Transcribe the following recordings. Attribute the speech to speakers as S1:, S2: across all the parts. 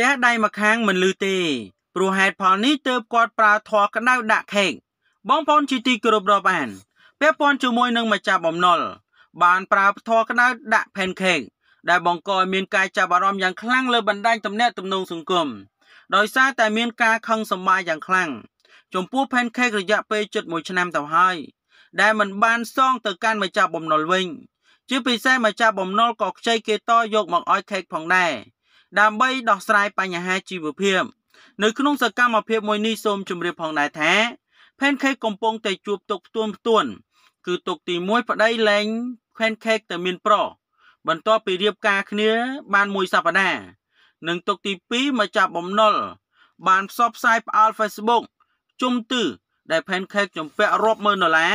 S1: ទះដៃម្ខាងមិនលឺទេព្រោះហេតុផលនេះទើបគាត់ប្រើធေါ်ក្តៅដាក់ខេកបងប្អូនជាទីគោរពរាប់អានពាក់ព័ន្ធជាមួយនឹងម្ចាស់បំណុលបានប្រើធေါ်ក្តៅដាក់ផេនខេកដែលបង្កឲ្យមានការចាប់អារម្មណ៍យ៉ាងខ្លាំងលើបណ្ដាញទំនាក់ទំនងសង្គមដោយសារតែមានការខឹងសម្បាយ៉ាងខ្លាំងចំពោះផេនខេករយៈពេលជិត1ឆ្នាំទៅហើយដែលមិនបាន សងទៅកាន់ម្ចាស់បំណុលវិញជាពិសេសម្ចាស់បំណុលក៏ខ្ចីគេតយកមកឲ្យខេកផងដែរដើម្បីដោះស្រាយបញ្ហាជីវភាពនៅក្នុងសកម្មភាពមួយនេះសូមជម្រាបផងដែរថា Pancake កំពុងតែជួបទុកផ្ទួនផ្ទួន គឺទុកទី1ប្តីលែង Pancake ទៅមានប្រុសបន្ទាប់ពីរៀបការគ្នា បានមួយសប្តាហ៍និងទុកទី2មកចាប់បំណុលបានផ្សព្វផ្សាយផ្អល់ Facebook ជុំទឺដែល Pancake ចំពាក់រាប់ម៉ឺនដុល្លារ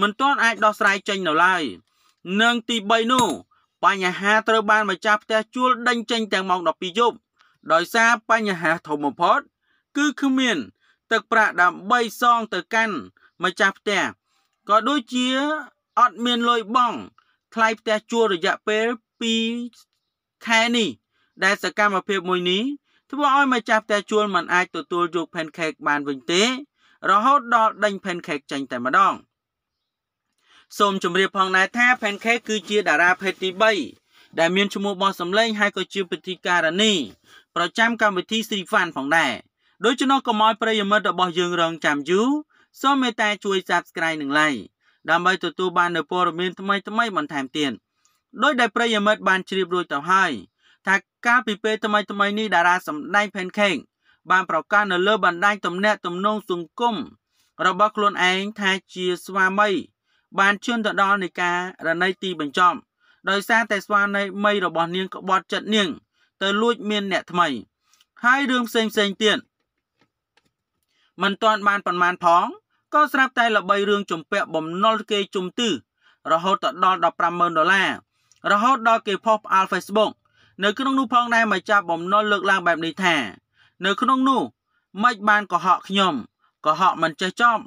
S1: មិនទាន់អាចដោះស្រាយចេញនៅឡើយនិងទី3នោះបញ្ហាត្រូវបានម្ចាស់ផ្ទះជួលដេញចេញទាំងម៉ោង12យប់ដោយសារបញ្ហាធំបំផុតគឺគ្មាន ទឹកប្រាក់ដើម្បីសងទៅកាន់ម្ចាស់ផ្ទះក៏ដូចជាអត់មានលុយបង់ថ្លៃផ្ទះជួលរយៈពេល2ខែនេះដែលសកម្មភាពមួយនេះធ្វើឲ្យម្ចាស់ផ្ទះជួលមិនអាចទទួលយកផែនខេកបានវិញទេរហូតដល់ដេញផែនខេកចេញតែម្ដង។សូមជម្រាបផងដែរថា Pancake គឺជាតារាភេទទី3ដែលមានឈ្មោះបោះសម្លេងហើយក៏ជាពិធីការនី ប្រចាំកម្មវិធី Sri Fan ផងដែរដូច្នោះកុំឲ្យប្រិយមិត្តរបស់យើងរងចាំយូរសូមមេត្តាជួយ Subscribe និង Like ដើម្បីទទួលបាននូវព័ត៌មានថ្មីៗបន្ថែមទៀតដោយដែលប្រិយមិត្តបានជ្រាបរួចទៅហើយថាកាលពីពេលថ្មីៗនេះតារាសម្ដែង Pancake បានប្រកាសនៅលើបណ្ដាញទំនាក់ទំនងសង្គមរបស់ខ្លួនឯងថាជាស្វាមីបានជន់ទៅដល់នៃការរណីទីបញ្ចប់ដោយសារតែស្វានៃមីរបស់នាងក្បត់ចិត្តនាងទៅលួចមានអ្នកថ្មីហើយរឿងផ្សេងផ្សេងទៀតมันទាន់បានប៉ុន្មានផងក៏ស្រាប់តែល្បីរឿងជំពាក់បំណុលគេជុំទឺរហូតដល់150,000ដុល្លាររហូតដល់គេផុសផ្អាល់ Facebook នៅក្នុងនោះផងដែរមកចាប់បំណុលលើកឡើងបែបនេះថានៅក្នុងនោះមិនបានកុហកខ្ញុំកុហកមិនចេះចប់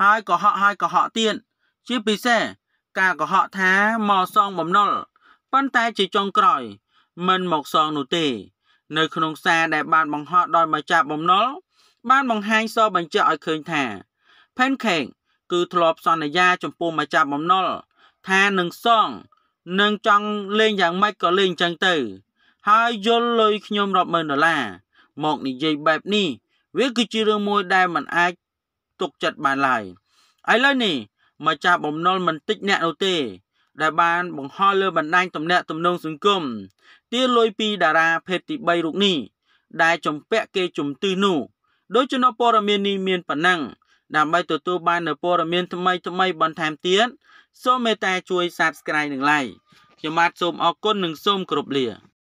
S1: ហើយកុហកហើយកុហកទៀតជាពិសេសការកុហកថាមកសងបំណុលប៉ុន្តែជាចុងក្រោយមិនមកសងនោះទេ នៅក្នុងសារដែល បានបង្ហោះដោយម្ចាស់បំណុលបានបង្ហាញសបញ្ជាក់ឲ្យឃើញថា Pancake គឺធ្លាប់សន្យា ចំពោះម្ចាស់បំណុល ថានឹងសង នឹងចង់លេងយ៉ាងម៉េចក៏លេងចឹងទៅហើយយល់លុយខ្ញុំរាប់ម៉ឺនដុល្លារមកនិយាយបែបនេះវាគឺជារឿងមួយដែលមិនអាចទុកចិត្តបានឡើយឥឡូវនេះមកចាប់បំណុលមិនតិចអ្នកនោះទេ ដែលបានបង្ហោះលើបណ្ដាញទំនាក់ទំនងសង្គមទារលុយពីតារាភេទទី3រូបនេះ ដែលចំពាក់គេជំទិះនោះដោយជំនព័រមាននេះមានប៉ុណ្ណឹងដើម្បីទទួលបាននូវព័ត៌មានថ្មីថ្មីបន្ថែមទៀតសូមមេត្តាជួយ Subscribe និង Like ខ្ញុំបាទសូមអរគុណនិងសូមគោរពលា